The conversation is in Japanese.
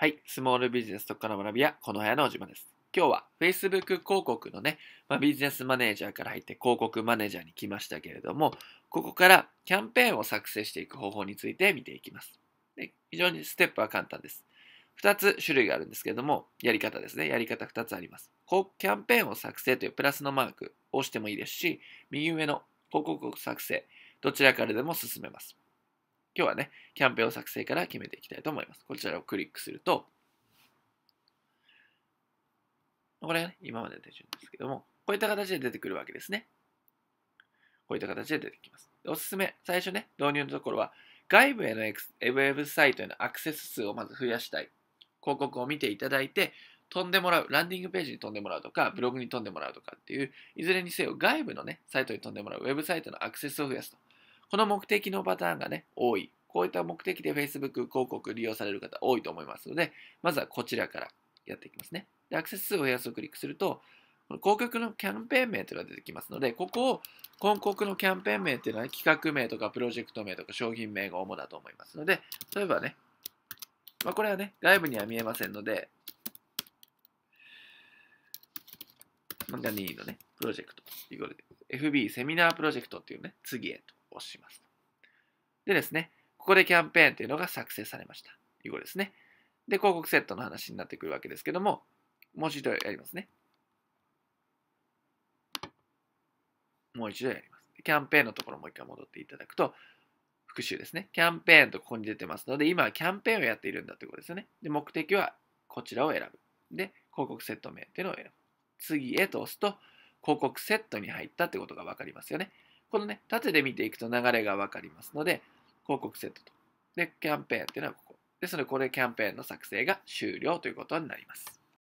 はい、スモールビジネス特化の学び屋、この部屋のおじまです。今日は Facebook 広告のね、まあ、ビジネスマネージャーから入って広告マネージャーに来ましたけれども、ここからキャンペーンを作成していく方法について見ていきます。で非常にステップは簡単です。2つ種類があるんですけども、やり方ですね。やり方2つあります。キャンペーンを作成というプラスのマークを押してもいいですし、右上の広告を作成、どちらからでも進めます。今日はね、キャンペーンを作成から決めていきたいと思います。こちらをクリックすると、これが、ね、今までの手順ですけども、こういった形で出てくるわけですね。こういった形で出てきます。おすすめ、最初ね、導入のところは、外部へのウェブサイトへのアクセス数をまず増やしたい。広告を見ていただいて、飛んでもらう、ランディングページに飛んでもらうとか、ブログに飛んでもらうとかっていう、いずれにせよ外部のね、サイトに飛んでもらう、ウェブサイトのアクセスを増やすと。この目的のパターンがね、多い。こういった目的で Facebook 広告利用される方多いと思いますので、まずはこちらからやっていきますね。で、アクセス数を増やすをクリックすると、広告のキャンペーン名というのが出てきますので、ここを広告のキャンペーン名というのは企画名とかプロジェクト名とか商品名が主だと思いますので、例えばね、まあ、これはね、外部には見えませんので、なんか2位のね、プロジェクト FB セミナープロジェクトっていうね、次へと押します。でですね、ここでキャンペーンというのが作成されました。いうことですね。で、広告セットの話になってくるわけですけども、もう一度やりますね。もう一度やります。キャンペーンのところもう一回戻っていただくと、復習ですね。キャンペーンとここに出てますので、今はキャンペーンをやっているんだということですよね。で、目的はこちらを選ぶ。で、広告セット名っていうのを選ぶ。次へと押すと、広告セットに入ったってことが分かりますよね。このね、縦で見ていくと流れがわかりますので、広告セットと。で、キャンペーンっていうのはここ。ですので、これキャンペーンの作成が終了ということになります。